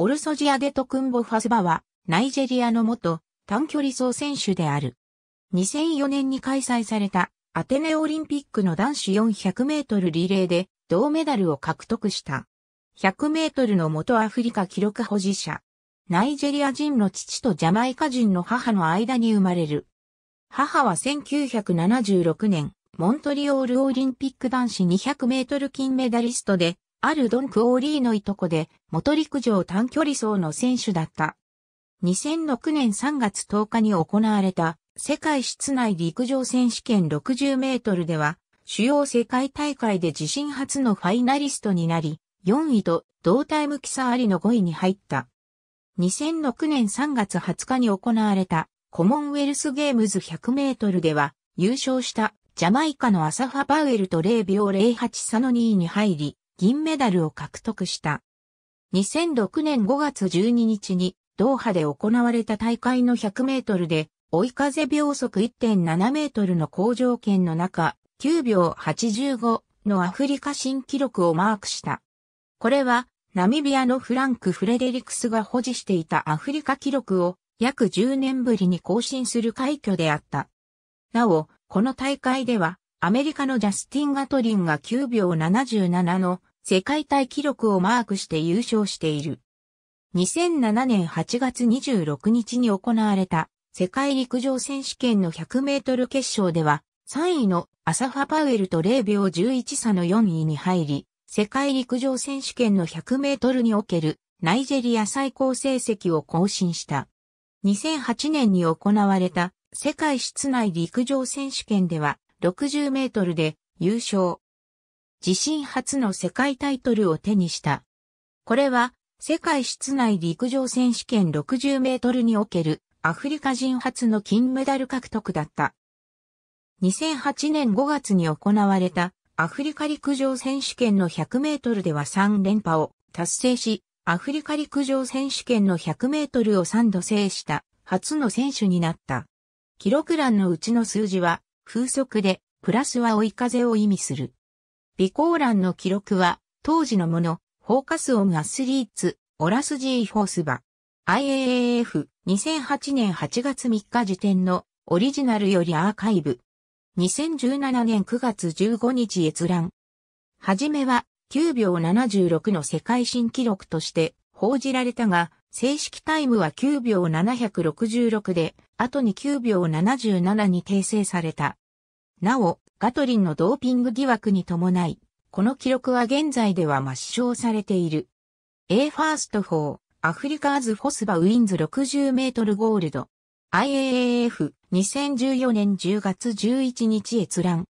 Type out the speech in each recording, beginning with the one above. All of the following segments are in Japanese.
オルソジアデトクンボファスバは、ナイジェリアの元短距離走選手である。2004年に開催されたアテネオリンピックの男子400メートルリレーで銅メダルを獲得した。100メートルの元アフリカ記録保持者。ナイジェリア人の父とジャマイカ人の母の間に生まれる。母は1976年、モントリオールオリンピック男子200メートル金メダリストで、あるドン・クオーリーのいとこで、元陸上短距離走の選手だった。2006年3月10日に行われた世界室内陸上選手権60メートルでは、主要世界大会で自身初のファイナリストになり、4位と同タイム記差ありの5位に入った。2006年3月20日に行われたコモンウェルスゲームズ100メートルでは優勝したジャマイカのアサファ・バウエルと0秒08差の2位に入り、銀メダルを獲得した。2006年5月12日にドーハで行われた大会の100メートルで追い風秒速1.7メートルの好条件の中9秒85のアフリカ新記録をマークした。これはナミビアのフランク・フレデリクスが保持していたアフリカ記録を約10年ぶりに更新する快挙であった。なお、この大会ではアメリカのジャスティン・ガトリンが9秒77の世界大記録をマークして優勝している。2007年8月26日に行われた世界陸上選手権の100メートル決勝では3位のアサファ・パウエルと0秒11差の4位に入り、世界陸上選手権の100メートルにおけるナイジェリア最高成績を更新した。2008年に行われた世界室内陸上選手権では60メートルで優勝。自身初の世界タイトルを手にした。これは、世界室内陸上選手権60メートルにおけるアフリカ人初の金メダル獲得だった。2008年5月に行われたアフリカ陸上選手権の100メートルでは3連覇を達成し、アフリカ陸上選手権の100メートルを3度制した初の選手になった。記録欄のうちの数字は風速で、プラスは追い風を意味する。備考欄の記録は、当時のもの、フォーカスオンアスリーツ、オラスジーフォースバ。IAAF、2008年8月3日時点の、オリジナルよりアーカイブ。2017年9月15日閲覧。はじめは、9秒76の世界新記録として報じられたが、正式タイムは9秒766で、後に9秒77に訂正された。なお、ガトリンのドーピング疑惑に伴い、この記録は現在では抹消されている。A ファースト4、アフリカーズフォスバウィンズ60メートルゴールド。IAAF、2014年10月11日閲覧。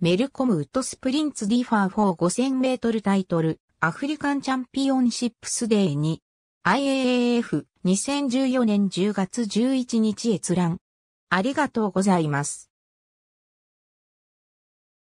メルコムウッドスプリンツディファー4 5000メートルタイトル、アフリカンチャンピオンシップスデーに。IAAF、2014年10月11日閲覧。ありがとうございます。